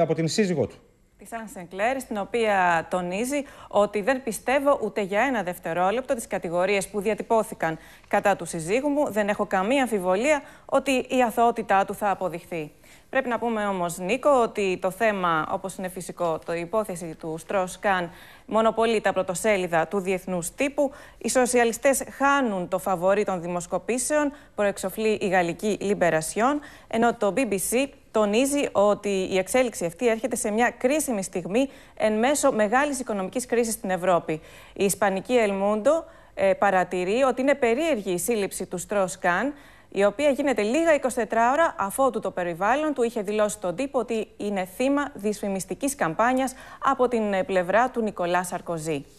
από την σύζυγό του. Τη Σαν Σενκλέρ, στην οποία τονίζει ότι δεν πιστεύω ούτε για ένα δευτερόλεπτο τις κατηγορίες που διατυπώθηκαν κατά του συζύγου μου. Δεν έχω καμία αμφιβολία ότι η αθωότητά του θα αποδειχθεί. Πρέπει να πούμε όμως, Νίκο, ότι το θέμα, όπως είναι φυσικό, το υπόθεση του Στρό Καν μονοπολεί τα πρωτοσέλιδα του διεθνούς τύπου. Οι σοσιαλιστές χάνουν το φαβορή των δημοσκοπήσεων, προεξοφλεί η γαλλική Λιμπερασιόν, ενώ το BBC τονίζει ότι η εξέλιξη αυτή έρχεται σε μια κρίσιμη στιγμή εν μέσω μεγάλης οικονομικής κρίσης στην Ευρώπη. Η Ισπανική Ελμούντο παρατηρεί ότι είναι περίεργη η σύλληψη του στροσκάν η οποία γίνεται λίγα 24 ώρα αφότου το περιβάλλον του είχε δηλώσει τον τύπο ότι είναι θύμα δυσφημιστικής καμπάνιας από την ε, πλευρά του Νικολά Σαρκοζή.